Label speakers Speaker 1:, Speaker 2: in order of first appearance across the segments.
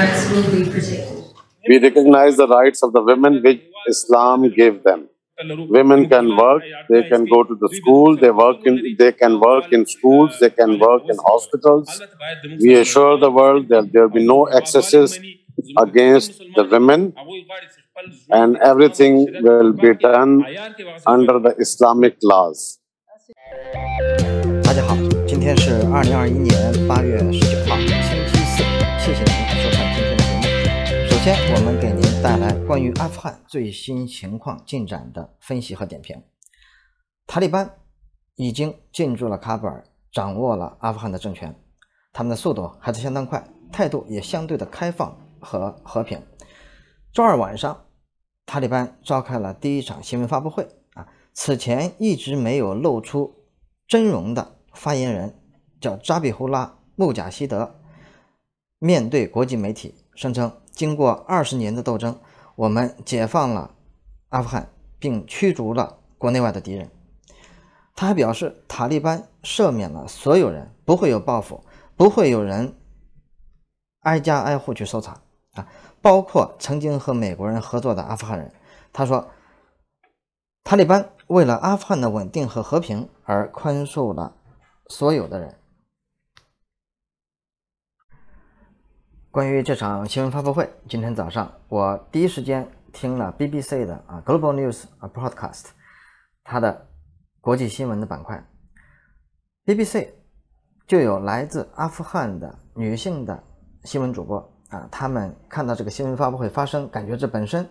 Speaker 1: rights will be protected. We recognize the rights of the women which Islam gave them. Women can work, they can go to the school, they work in, they can work in schools, they can work in hospitals. We assure the world that there will be no excesses against the women and everything will be done under the Islamic laws. 大家好，今天是二零二一年八月十九号，星期四。谢谢您。先我们给您带来关于阿富汗最新情况进展的分析和点评。塔利班已经进驻了喀布尔，掌握了阿富汗的政权。他们的速度还是相当快，态度也相对的开放和和平。周二晚上，塔利班召开了第一场新闻发布会。啊，此前一直没有露出真容的发言人叫扎比胡拉·穆贾希德，面对国际媒体。声称，经过二十年的斗争，我们解放了阿富汗，并驱逐了国内外的敌人。他还表示，塔利班赦免了所有人，不会有报复，不会有人挨家挨户去搜查啊，包括曾经和美国人合作的阿富汗人。他说，塔利班为了阿富汗的稳定和和平而宽恕了所有的人。关于这场新闻发布会，今天早上我第一时间听了 BBC 的啊 Global News Broadcast，它的国际新闻的板块。BBC 就有来自阿富汗的女性的新闻主播啊，他们看到这个新闻发布会发生，感觉这本身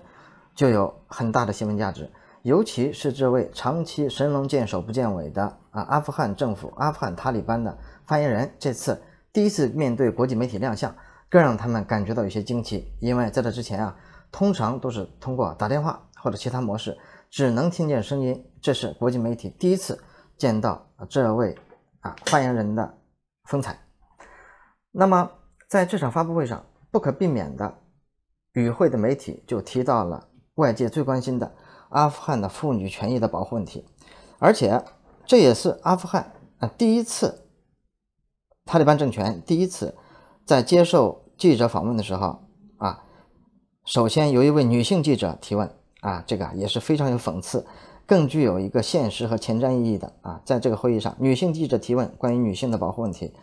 Speaker 1: 就有很大的新闻价值。尤其是这位长期神龙见首不见尾的啊阿富汗政府、阿富汗塔利班的发言人，这次第一次面对国际媒体亮相。更让他们感觉到有些惊奇，因为在这之前啊，通常都是通过打电话或者其他模式，只能听见声音。这是国际媒体第一次见到这位啊发言人的风采。那么在这场发布会上，不可避免的，与会的媒体就提到了外界最关心的阿富汗的妇女权益的保护问题，而且这也是阿富汗啊第一次，塔利班政权第一次。在接受记者访问的时候，啊，首先有一位女性记者提问，啊，这个也是非常有讽刺，更具有一个现实和前瞻意义的，啊，在这个会议上，女性记者提问关于女性的保护问题，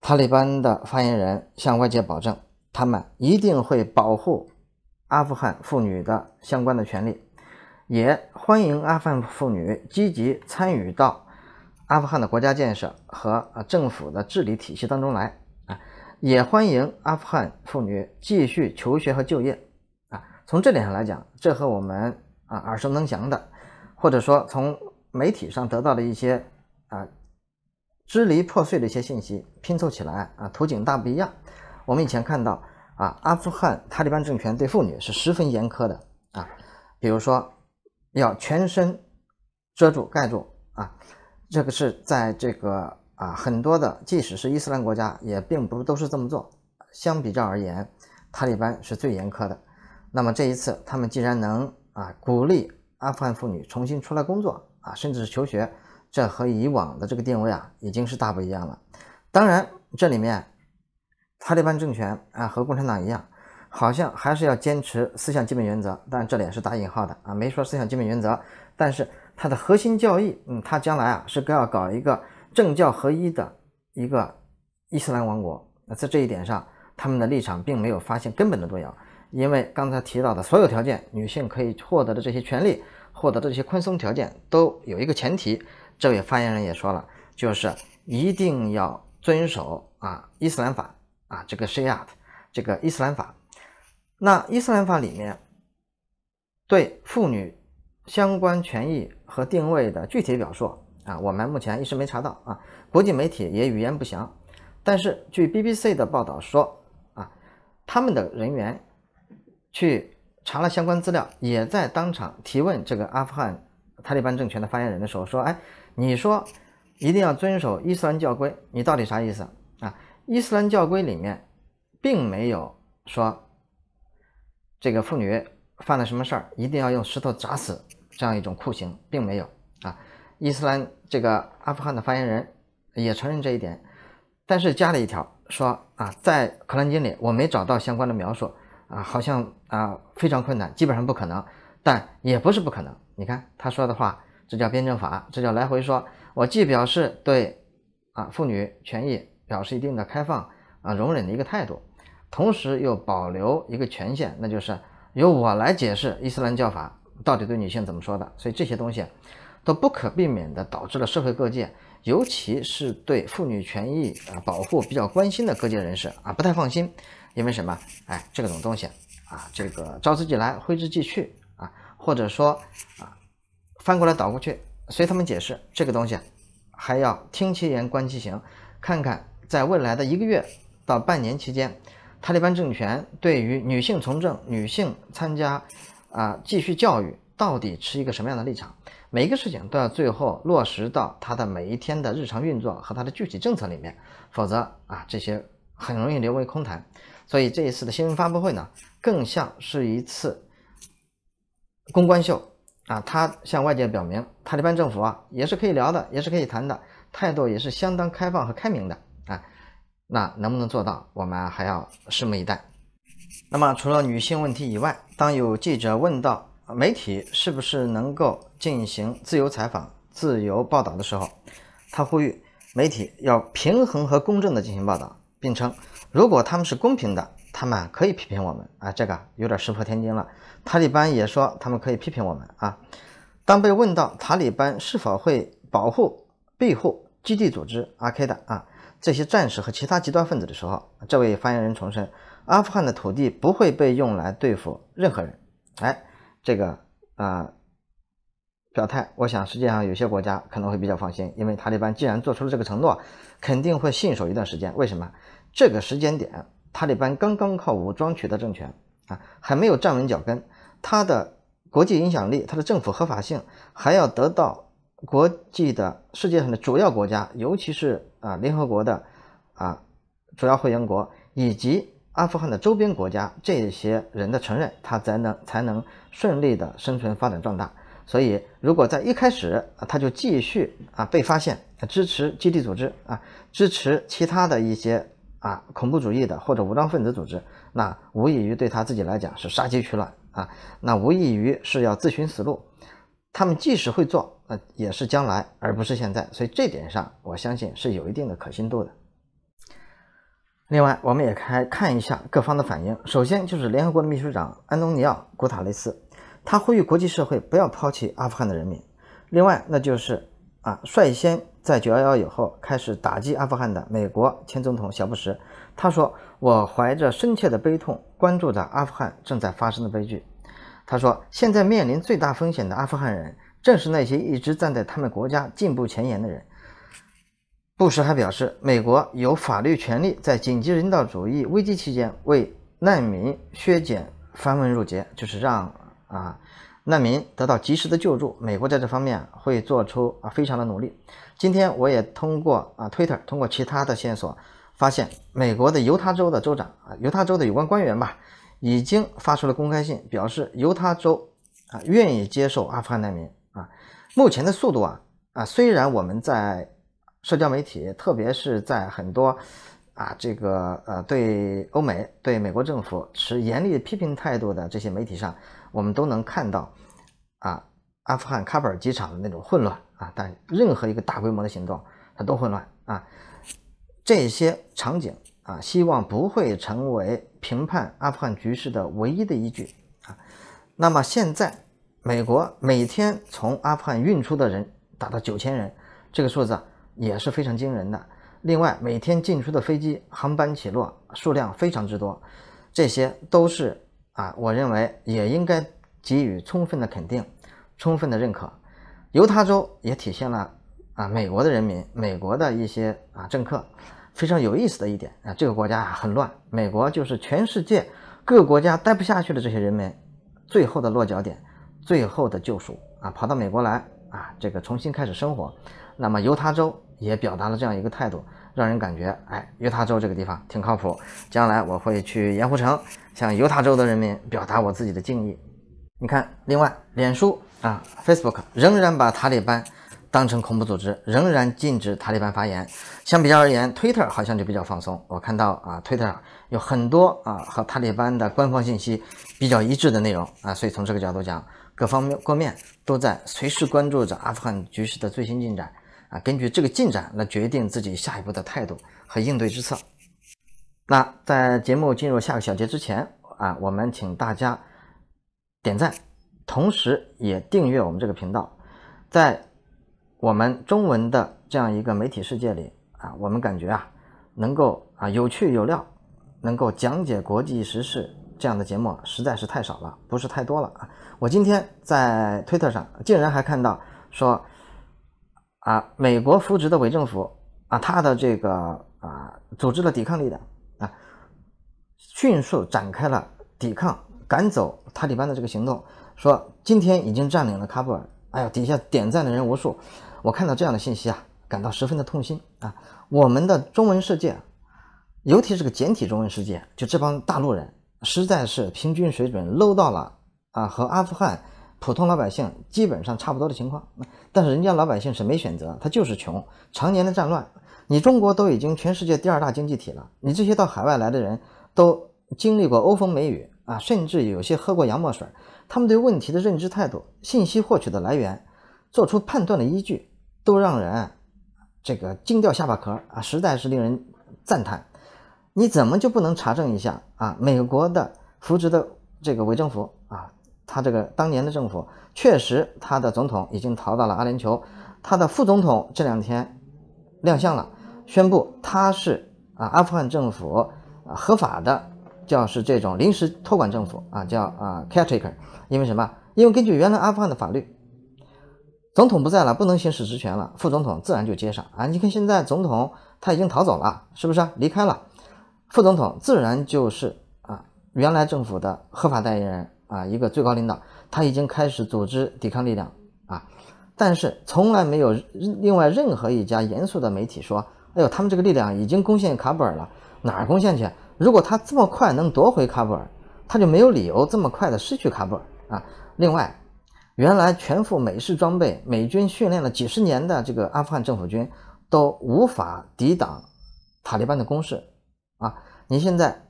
Speaker 1: 塔利班的发言人向外界保证，他们一定会保护阿富汗妇女的相关的权利，也欢迎阿富汗妇女积极参与到阿富汗的国家建设和呃政府的治理体系当中来。也欢迎阿富汗妇女继续求学和就业，啊，从这点上来讲，这和我们啊耳熟能详的，或者说从媒体上得到的一些啊支离破碎的一些信息拼凑起来啊，图景大不一样。我们以前看到啊，阿富汗塔利班政权对妇女是十分严苛的啊，比如说要全身遮住盖住啊，这个是在这个。啊，很多的，即使是伊斯兰国家，也并不都是这么做。相比较而言，塔利班是最严苛的。那么这一次，他们既然能啊鼓励阿富汗妇女重新出来工作啊，甚至是求学，这和以往的这个定位啊已经是大不一样了。当然，这里面塔利班政权啊和共产党一样，好像还是要坚持四项基本原则，但这里也是打引号的啊，没说四项基本原则。但是它的核心教义，嗯，它将来啊是要搞一个。政教合一的一个伊斯兰王国，那在这一点上，他们的立场并没有发现根本的动摇，因为刚才提到的所有条件，女性可以获得的这些权利，获得的这些宽松条件，都有一个前提。这位发言人也说了，就是一定要遵守啊伊斯兰法啊这个 shia 这个伊斯兰法。那伊斯兰法里面对妇女相关权益和定位的具体表述。啊，我们目前一时没查到啊，国际媒体也语焉不详。但是据 BBC 的报道说，啊，他们的人员去查了相关资料，也在当场提问这个阿富汗塔利班政权的发言人的时候说：“哎，你说一定要遵守伊斯兰教规，你到底啥意思啊？伊斯兰教规里面并没有说这个妇女犯了什么事儿一定要用石头砸死这样一种酷刑，并没有啊。”伊斯兰这个阿富汗的发言人也承认这一点，但是加了一条说啊，在《可兰经》里我没找到相关的描述啊，好像啊非常困难，基本上不可能，但也不是不可能。你看他说的话，这叫辩证法，这叫来回说。我既表示对啊妇女权益表示一定的开放啊容忍的一个态度，同时又保留一个权限，那就是由我来解释伊斯兰教法到底对女性怎么说的。所以这些东西。都不可避免地导致了社会各界，尤其是对妇女权益啊保护比较关心的各界人士啊不太放心，因为什么？哎，这种东西啊，这个招之即来，挥之即去啊，或者说啊，翻过来倒过去，随他们解释。这个东西还要听其言观其行，看看在未来的一个月到半年期间，塔利班政权对于女性从政、女性参加啊继续教育到底持一个什么样的立场？每一个事情都要最后落实到他的每一天的日常运作和他的具体政策里面，否则啊，这些很容易流为空谈。所以这一次的新闻发布会呢，更像是一次公关秀啊。他向外界表明，塔利班政府啊，也是可以聊的，也是可以谈的，态度也是相当开放和开明的啊。那能不能做到，我们还要拭目以待。那么，除了女性问题以外，当有记者问到。媒体是不是能够进行自由采访、自由报道的时候，他呼吁媒体要平衡和公正地进行报道，并称如果他们是公平的，他们可以批评我们啊，这个有点石破天惊了。塔利班也说他们可以批评我们啊。当被问到塔利班是否会保护庇护基地组织、阿 K 的啊这些战士和其他极端分子的时候，这位发言人重申，阿富汗的土地不会被用来对付任何人。哎。这个啊表态，我想世界上有些国家可能会比较放心，因为塔利班既然做出了这个承诺，肯定会信守一段时间。为什么？这个时间点，塔利班刚刚靠武装取得政权啊，还没有站稳脚跟，它的国际影响力、它的政府合法性还要得到国际的世界上的主要国家，尤其是啊联合国的啊主要会员国以及。阿富汗的周边国家，这些人的承认，他才能才能顺利的生存、发展壮大。所以，如果在一开始他就继续啊被发现支持基地组织啊，支持其他的一些啊恐怖主义的或者武装分子组织，那无异于对他自己来讲是杀鸡取卵啊，那无异于是要自寻死路。他们即使会做，那也是将来，而不是现在。所以这点上，我相信是有一定的可信度的。另外，我们也开看一下各方的反应。首先就是联合国秘书长安东尼奥·古塔雷斯，他呼吁国际社会不要抛弃阿富汗的人民。另外，那就是啊，率先在911以后开始打击阿富汗的美国前总统小布什，他说：“我怀着深切的悲痛关注着阿富汗正在发生的悲剧。”他说：“现在面临最大风险的阿富汗人，正是那些一直站在他们国家进步前沿的人。”布什还表示，美国有法律权利在紧急人道主义危机期间为难民削减繁文缛节，就是让啊难民得到及时的救助。美国在这方面会做出啊非常的努力。今天我也通过啊 Twitter，通过其他的线索，发现美国的犹他州的州长啊，犹他州的有关官员吧，已经发出了公开信，表示犹他州啊愿意接受阿富汗难民啊。目前的速度啊啊，虽然我们在。社交媒体，特别是在很多啊，这个呃，对欧美、对美国政府持严厉批评态度的这些媒体上，我们都能看到啊，阿富汗喀布尔机场的那种混乱啊。但任何一个大规模的行动，它都混乱啊。这些场景啊，希望不会成为评判阿富汗局势的唯一的依据啊。那么现在，美国每天从阿富汗运出的人达到九千人，这个数字啊。也是非常惊人的。另外，每天进出的飞机、航班起落数量非常之多，这些都是啊，我认为也应该给予充分的肯定、充分的认可。犹他州也体现了啊，美国的人民、美国的一些啊政客非常有意思的一点啊，这个国家啊很乱，美国就是全世界各国家待不下去的这些人民最后的落脚点、最后的救赎啊，跑到美国来啊，这个重新开始生活。那么，犹他州。也表达了这样一个态度，让人感觉，哎，犹他州这个地方挺靠谱，将来我会去盐湖城，向犹他州的人民表达我自己的敬意。你看，另外，脸书啊，Facebook 仍然把塔利班当成恐怖组织，仍然禁止塔利班发言。相比较而言，Twitter 好像就比较放松。我看到啊，Twitter 有很多啊和塔利班的官方信息比较一致的内容啊，所以从这个角度讲，各方面各面都在随时关注着阿富汗局势的最新进展。根据这个进展来决定自己下一步的态度和应对之策。那在节目进入下个小节之前啊，我们请大家点赞，同时也订阅我们这个频道。在我们中文的这样一个媒体世界里啊，我们感觉啊，能够啊有趣有料，能够讲解国际时事这样的节目实在是太少了，不是太多了啊。我今天在推特上竟然还看到说。啊，美国扶植的伪政府啊，他的这个啊，组织了抵抗力的啊，迅速展开了抵抗，赶走塔利班的这个行动，说今天已经占领了喀布尔。哎呀，底下点赞的人无数，我看到这样的信息啊，感到十分的痛心啊。我们的中文世界，尤其是个简体中文世界，就这帮大陆人，实在是平均水准 low 到了啊，和阿富汗。普通老百姓基本上差不多的情况，但是人家老百姓是没选择，他就是穷，常年的战乱。你中国都已经全世界第二大经济体了，你这些到海外来的人都经历过欧风美雨啊，甚至有些喝过洋墨水，他们对问题的认知态度、信息获取的来源、做出判断的依据，都让人这个惊掉下巴壳啊，实在是令人赞叹。你怎么就不能查证一下啊？美国的扶植的这个伪政府啊？他这个当年的政府，确实，他的总统已经逃到了阿联酋，他的副总统这两天亮相了，宣布他是啊阿富汗政府啊合法的，叫是这种临时托管政府啊，叫啊 caretaker。因为什么？因为根据原来阿富汗的法律，总统不在了，不能行使职权了，副总统自然就接上啊。你看现在总统他已经逃走了，是不是啊？离开了，副总统自然就是啊原来政府的合法代言人。啊，一个最高领导，他已经开始组织抵抗力量啊，但是从来没有另外任何一家严肃的媒体说，哎呦，他们这个力量已经攻陷卡布尔了，哪攻陷去？如果他这么快能夺回卡布尔，他就没有理由这么快的失去卡布尔啊。另外，原来全副美式装备、美军训练了几十年的这个阿富汗政府军，都无法抵挡塔利班的攻势啊。你现在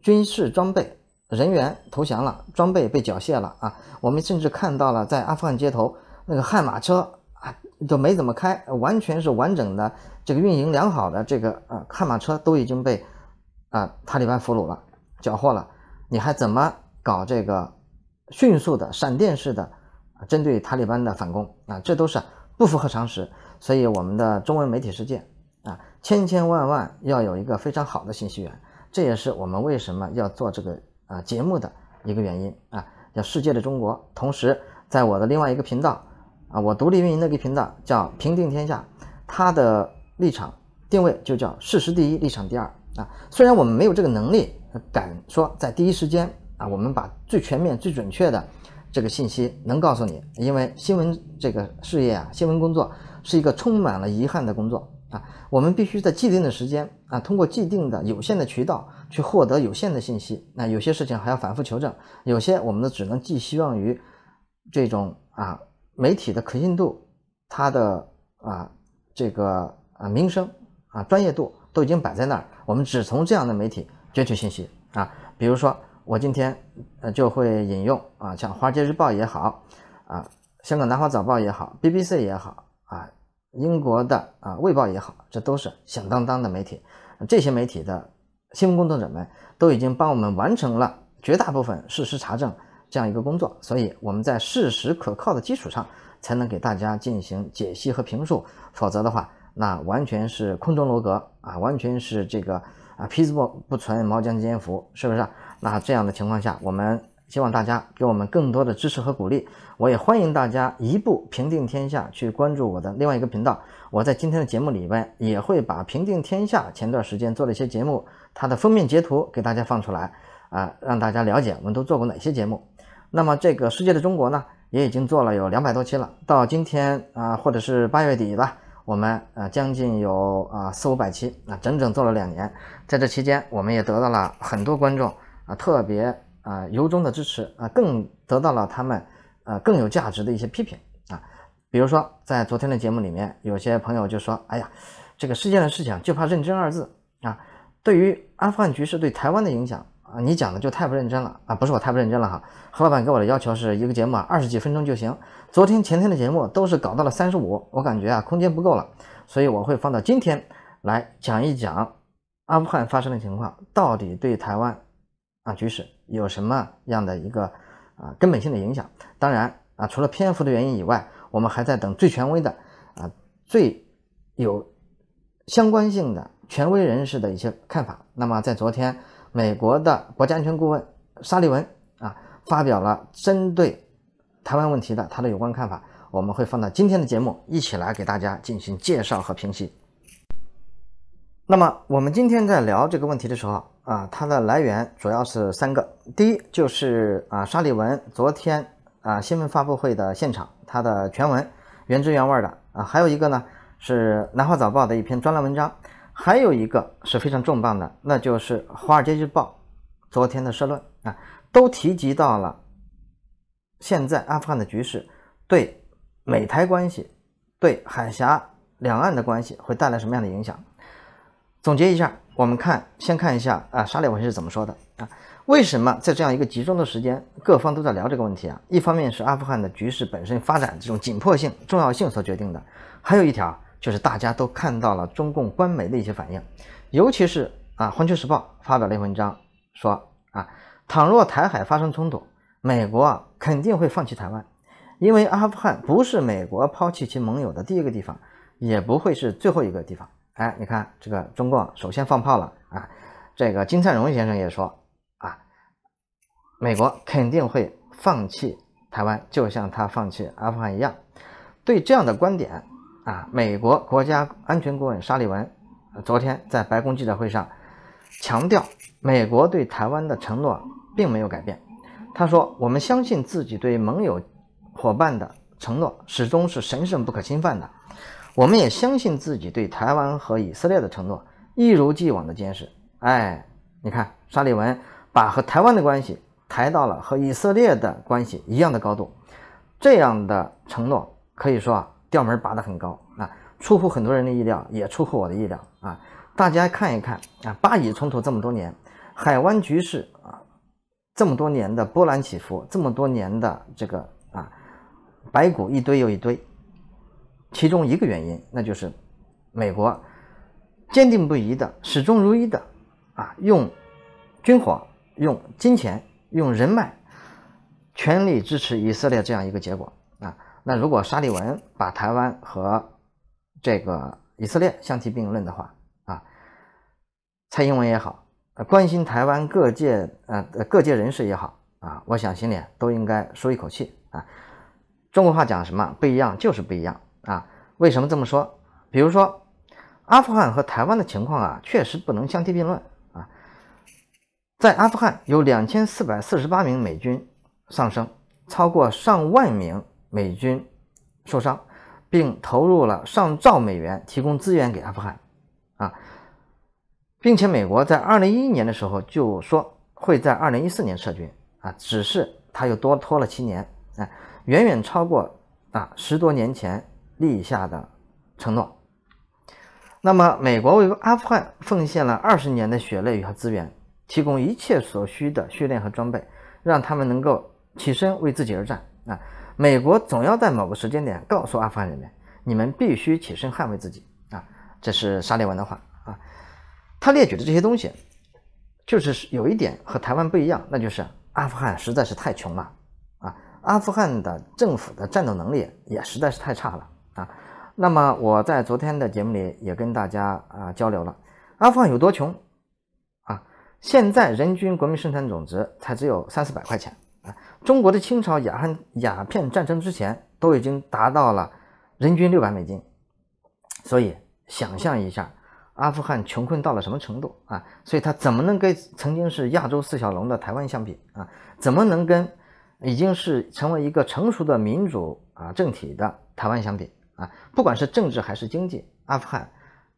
Speaker 1: 军事装备。人员投降了，装备被缴械了啊！我们甚至看到了在阿富汗街头那个悍马车啊都没怎么开，完全是完整的这个运营良好的这个呃悍马车都已经被啊塔利班俘虏了，缴获了，你还怎么搞这个迅速的闪电式的针对塔利班的反攻啊？这都是不符合常识。所以我们的中文媒体世界啊，千千万万要有一个非常好的信息源，这也是我们为什么要做这个。啊，节目的一个原因啊，叫“世界的中国”。同时，在我的另外一个频道啊，我独立运营的一个频道叫“平定天下”，它的立场定位就叫“事实第一，立场第二”啊。虽然我们没有这个能力，敢说在第一时间啊，我们把最全面、最准确的这个信息能告诉你，因为新闻这个事业啊，新闻工作是一个充满了遗憾的工作啊。我们必须在既定的时间啊，通过既定的有限的渠道。去获得有限的信息，那有些事情还要反复求证，有些我们呢只能寄希望于这种啊媒体的可信度，它的啊这个啊名声啊专业度都已经摆在那儿，我们只从这样的媒体攫取信息啊。比如说我今天呃就会引用啊，像《华尔街日报》也好啊，《香港南华早报》也好，BBC 也好啊，英国的啊《卫报》也好，这都是响当当的媒体，这些媒体的。新闻工作者们都已经帮我们完成了绝大部分事实查证这样一个工作，所以我们在事实可靠的基础上，才能给大家进行解析和评述。否则的话，那完全是空中楼阁啊，完全是这个啊，皮子不不存，毛将焉服，是不是？那这样的情况下，我们希望大家给我们更多的支持和鼓励。我也欢迎大家一步平定天下，去关注我的另外一个频道。我在今天的节目里边也会把平定天下前段时间做了一些节目。它的封面截图给大家放出来啊，让大家了解我们都做过哪些节目。那么，《这个世界的中国》呢，也已经做了有两百多期了。到今天啊，或者是八月底吧，我们呃将近有啊四五百期，啊，整整做了两年。在这期间，我们也得到了很多观众啊特别啊由衷的支持啊，更得到了他们呃更有价值的一些批评啊。比如说，在昨天的节目里面，有些朋友就说：“哎呀，这个世界的事情就怕认真二字啊。”对于阿富汗局势对台湾的影响啊，你讲的就太不认真了啊！不是我太不认真了哈，何老板给我的要求是一个节目啊二十几分钟就行。昨天前天的节目都是搞到了三十五，我感觉啊空间不够了，所以我会放到今天来讲一讲阿富汗发生的情况到底对台湾啊局势有什么样的一个啊根本性的影响。当然啊，除了篇幅的原因以外，我们还在等最权威的啊最有相关性的。权威人士的一些看法。那么，在昨天，美国的国家安全顾问沙利文啊发表了针对台湾问题的他的有关看法，我们会放到今天的节目一起来给大家进行介绍和评析。那么，我们今天在聊这个问题的时候啊，它的来源主要是三个：第一，就是啊沙利文昨天啊新闻发布会的现场他的全文原汁原味的啊；还有一个呢是《南华早报》的一篇专栏文章。还有一个是非常重磅的，那就是《华尔街日报》昨天的社论啊，都提及到了现在阿富汗的局势对美台关系、对海峡两岸的关系会带来什么样的影响。总结一下，我们看先看一下啊，沙利文是怎么说的啊？为什么在这样一个集中的时间，各方都在聊这个问题啊？一方面是阿富汗的局势本身发展这种紧迫性、重要性所决定的，还有一条。就是大家都看到了中共官媒的一些反应，尤其是啊《环球时报》发表了一文章，说啊，倘若台海发生冲突，美国啊肯定会放弃台湾，因为阿富汗不是美国抛弃其盟友的第一个地方，也不会是最后一个地方。哎，你看这个中共首先放炮了啊，这个金灿荣先生也说啊，美国肯定会放弃台湾，就像他放弃阿富汗一样。对这样的观点。啊，美国国家安全顾问沙利文昨天在白宫记者会上强调，美国对台湾的承诺并没有改变。他说：“我们相信自己对盟友伙伴的承诺始终是神圣不可侵犯的，我们也相信自己对台湾和以色列的承诺一如既往的坚持。”哎，你看，沙利文把和台湾的关系抬到了和以色列的关系一样的高度，这样的承诺可以说啊。调门拔的很高啊，出乎很多人的意料，也出乎我的意料啊！大家看一看啊，巴以冲突这么多年，海湾局势啊，这么多年的波澜起伏，这么多年的这个啊，白骨一堆又一堆，其中一个原因，那就是美国坚定不移的、始终如一的啊，用军火、用金钱、用人脉，全力支持以色列这样一个结果。那如果沙利文把台湾和这个以色列相提并论的话，啊，蔡英文也好，呃，关心台湾各界，呃，各界人士也好，啊，我想心里都应该舒一口气啊。中国话讲什么不一样，就是不一样啊。为什么这么说？比如说，阿富汗和台湾的情况啊，确实不能相提并论啊。在阿富汗有两千四百四十八名美军上升，超过上万名。美军受伤，并投入了上兆美元提供资源给阿富汗啊，并且美国在二零一一年的时候就说会在二零一四年撤军啊，只是他又多拖了七年啊，远远超过啊十多年前立下的承诺。那么，美国为阿富汗奉献了二十年的血泪和资源，提供一切所需的训练和装备，让他们能够起身为自己而战啊。美国总要在某个时间点告诉阿富汗人民：“你们必须起身捍卫自己。”啊，这是沙利文的话啊。他列举的这些东西，就是有一点和台湾不一样，那就是阿富汗实在是太穷了啊。阿富汗的政府的战斗能力也实在是太差了啊。那么我在昨天的节目里也跟大家啊交流了，阿富汗有多穷啊？现在人均国民生产总值才只有三四百块钱。中国的清朝鸦汉鸦片战争之前都已经达到了人均六百美金，所以想象一下，阿富汗穷困到了什么程度啊？所以它怎么能跟曾经是亚洲四小龙的台湾相比啊？怎么能跟已经是成为一个成熟的民主啊政体的台湾相比啊？不管是政治还是经济，阿富汗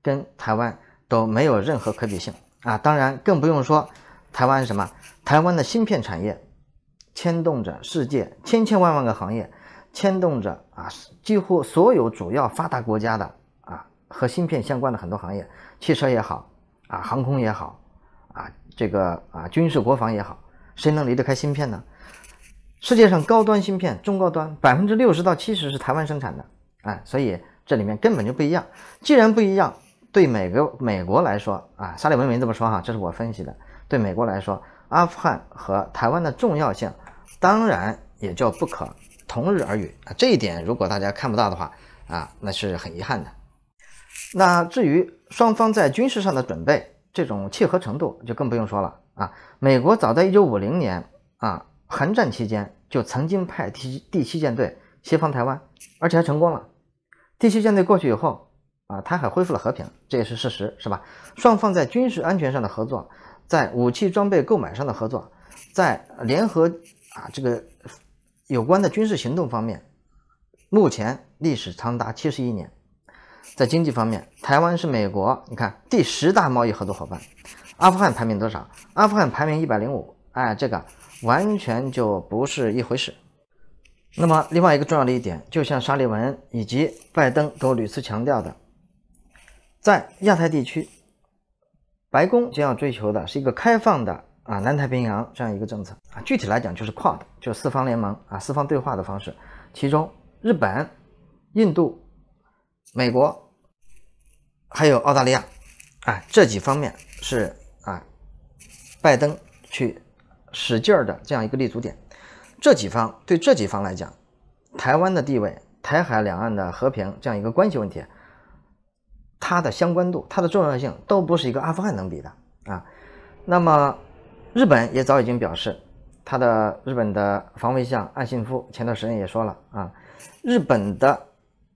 Speaker 1: 跟台湾都没有任何可比性啊！当然更不用说台湾什么台湾的芯片产业。牵动着世界千千万万个行业，牵动着啊，几乎所有主要发达国家的啊和芯片相关的很多行业，汽车也好，啊航空也好，啊这个啊军事国防也好，谁能离得开芯片呢？世界上高端芯片中高端百分之六十到七十是台湾生产的，啊，所以这里面根本就不一样。既然不一样，对美国美国来说啊，沙利文没这么说哈，这是我分析的。对美国来说，阿富汗和台湾的重要性。当然也叫不可同日而语啊！这一点如果大家看不到的话啊，那是很遗憾的。那至于双方在军事上的准备，这种契合程度就更不用说了啊！美国早在一九五零年啊，韩战期间就曾经派第七第七舰队协防台湾，而且还成功了。第七舰队过去以后啊，台海恢复了和平，这也是事实，是吧？双方在军事安全上的合作，在武器装备购买上的合作，在联合。啊，这个有关的军事行动方面，目前历史长达七十一年。在经济方面，台湾是美国，你看第十大贸易合作伙伴，阿富汗排名多少？阿富汗排名一百零五，哎，这个完全就不是一回事。那么，另外一个重要的一点，就像沙利文以及拜登都屡次强调的，在亚太地区，白宫将要追求的是一个开放的。啊，南太平洋这样一个政策啊，具体来讲就是跨就是四方联盟啊，四方对话的方式，其中日本、印度、美国，还有澳大利亚，啊，这几方面是啊，拜登去使劲儿的这样一个立足点，这几方对这几方来讲，台湾的地位、台海两岸的和平这样一个关系问题，它的相关度、它的重要性都不是一个阿富汗能比的啊，那么。日本也早已经表示，他的日本的防卫相岸信夫前段时间也说了啊，日本的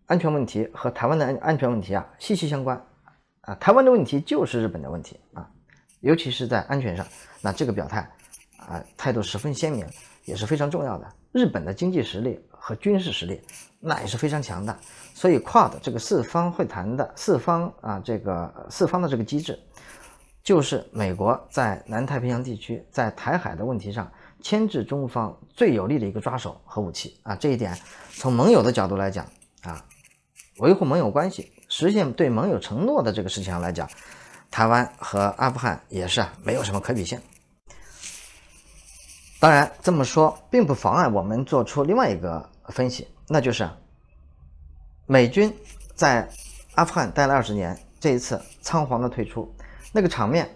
Speaker 1: 安全问题和台湾的安安全问题啊息息相关，啊台湾的问题就是日本的问题啊，尤其是在安全上，那这个表态啊态度十分鲜明，也是非常重要的。日本的经济实力和军事实力那也是非常强大，所以跨的这个四方会谈的四方啊这个四方的这个机制。就是美国在南太平洋地区、在台海的问题上牵制中方最有力的一个抓手和武器啊！这一点从盟友的角度来讲啊，维护盟友关系、实现对盟友承诺的这个事情上来讲，台湾和阿富汗也是啊，没有什么可比性。当然这么说，并不妨碍我们做出另外一个分析，那就是美军在阿富汗待了二十年，这一次仓皇的退出。那个场面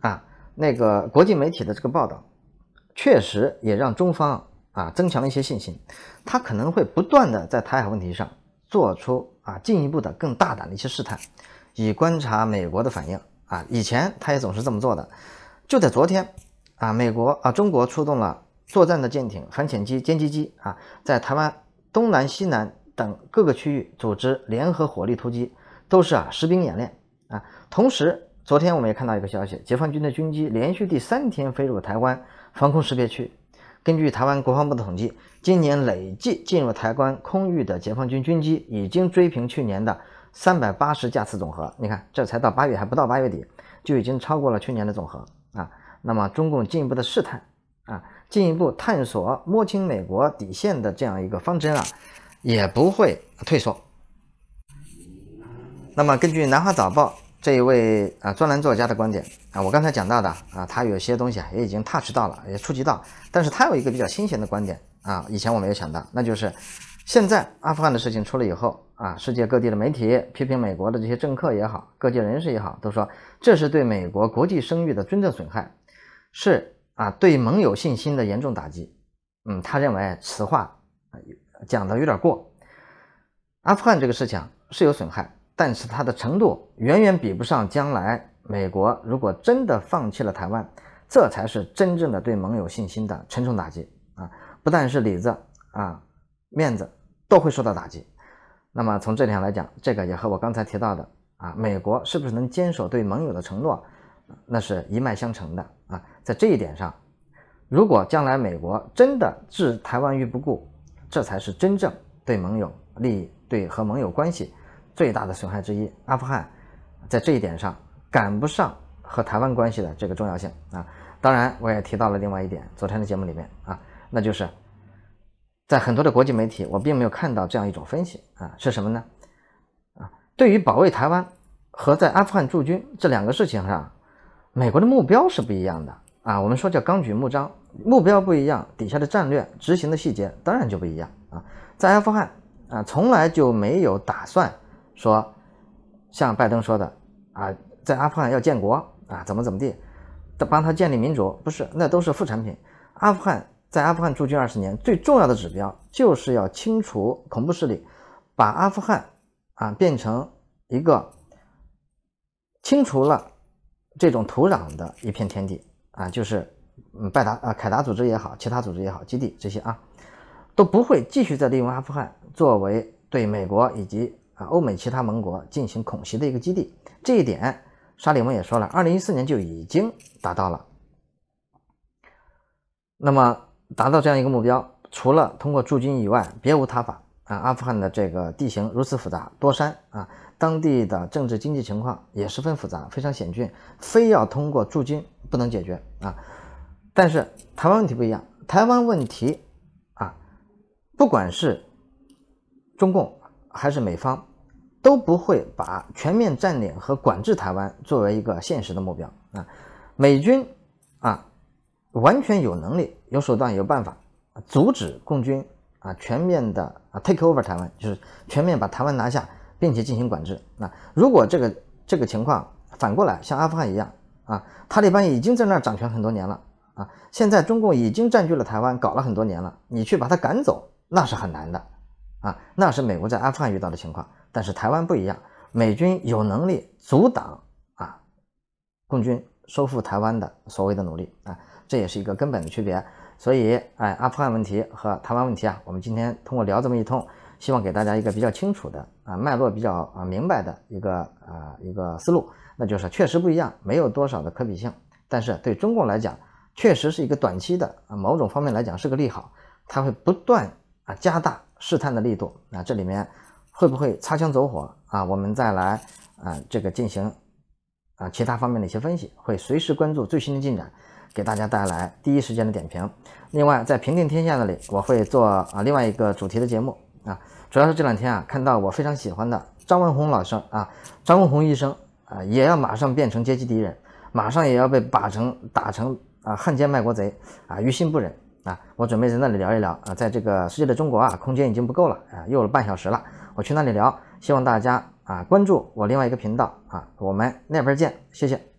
Speaker 1: 啊，那个国际媒体的这个报道，确实也让中方啊增强了一些信心。他可能会不断的在台海问题上做出啊进一步的更大胆的一些试探，以观察美国的反应啊。以前他也总是这么做的。就在昨天啊，美国啊中国出动了作战的舰艇、反潜机、歼击机啊，在台湾东南、西南等各个区域组织联合火力突击，都是啊实兵演练啊，同时。昨天我们也看到一个消息，解放军的军机连续第三天飞入台湾防空识别区。根据台湾国防部的统计，今年累计进入台湾空域的解放军军机已经追平去年的三百八十架次总和。你看，这才到八月，还不到八月底，就已经超过了去年的总和啊！那么，中共进一步的试探啊，进一步探索摸清美国底线的这样一个方针啊，也不会退缩。那么，根据《南华早报》。这一位啊，专栏作家的观点啊，我刚才讲到的啊，他有些东西啊，也已经 touch 到了，也触及到，但是他有一个比较新鲜的观点啊，以前我没有想到，那就是现在阿富汗的事情出了以后啊，世界各地的媒体批评美国的这些政客也好，各界人士也好，都说这是对美国国际声誉的真正损害，是啊，对盟友信心的严重打击。嗯，他认为此话啊讲的有点过，阿富汗这个事情是有损害。但是它的程度远远比不上将来美国如果真的放弃了台湾，这才是真正的对盟友信心的沉重打击啊！不但是里子啊，面子都会受到打击。那么从这点来讲，这个也和我刚才提到的啊，美国是不是能坚守对盟友的承诺，那是一脉相承的啊！在这一点上，如果将来美国真的置台湾于不顾，这才是真正对盟友利益对和盟友关系。最大的损害之一，阿富汗在这一点上赶不上和台湾关系的这个重要性啊。当然，我也提到了另外一点，昨天的节目里面啊，那就是在很多的国际媒体，我并没有看到这样一种分析啊，是什么呢？啊，对于保卫台湾和在阿富汗驻军这两个事情上，美国的目标是不一样的啊。我们说叫纲举目张，目标不一样，底下的战略执行的细节当然就不一样啊。在阿富汗啊，从来就没有打算。说，像拜登说的啊，在阿富汗要建国啊，怎么怎么地，得帮他建立民主，不是，那都是副产品。阿富汗在阿富汗驻军二十年，最重要的指标就是要清除恐怖势力，把阿富汗啊变成一个清除了这种土壤的一片天地啊，就是嗯，拜达啊，凯达组织也好，其他组织也好，基地这些啊，都不会继续再利用阿富汗作为对美国以及。欧美其他盟国进行恐袭的一个基地，这一点沙利文也说了，二零一四年就已经达到了。那么达到这样一个目标，除了通过驻军以外，别无他法啊。阿富汗的这个地形如此复杂，多山啊，当地的政治经济情况也十分复杂，非常险峻，非要通过驻军不能解决啊。但是台湾问题不一样，台湾问题啊，不管是中共还是美方。都不会把全面占领和管制台湾作为一个现实的目标啊！美军啊，完全有能力、有手段、有办法阻止共军啊全面的啊 take over 台湾，就是全面把台湾拿下，并且进行管制。那如果这个这个情况反过来，像阿富汗一样啊，塔利班已经在那儿掌权很多年了啊，现在中共已经占据了台湾，搞了很多年了，你去把他赶走那是很难的啊，那是美国在阿富汗遇到的情况。但是台湾不一样，美军有能力阻挡啊，共军收复台湾的所谓的努力啊，这也是一个根本的区别。所以，哎，阿富汗问题和台湾问题啊，我们今天通过聊这么一通，希望给大家一个比较清楚的啊脉络，比较啊明白的一个啊一个思路，那就是确实不一样，没有多少的可比性。但是对中共来讲，确实是一个短期的啊，某种方面来讲是个利好，它会不断啊加大试探的力度啊，这里面。会不会擦枪走火啊？我们再来啊，这个进行啊其他方面的一些分析，会随时关注最新的进展，给大家带来第一时间的点评。另外，在平定天下那里，我会做啊另外一个主题的节目啊，主要是这两天啊，看到我非常喜欢的张文宏老师啊，张文宏医生啊，也要马上变成阶级敌人，马上也要被把成打成啊汉奸卖国贼啊，于心不忍啊，我准备在那里聊一聊啊，在这个世界的中国啊，空间已经不够了啊，又半小时了。我去那里聊，希望大家啊关注我另外一个频道啊，我们那边见，谢谢。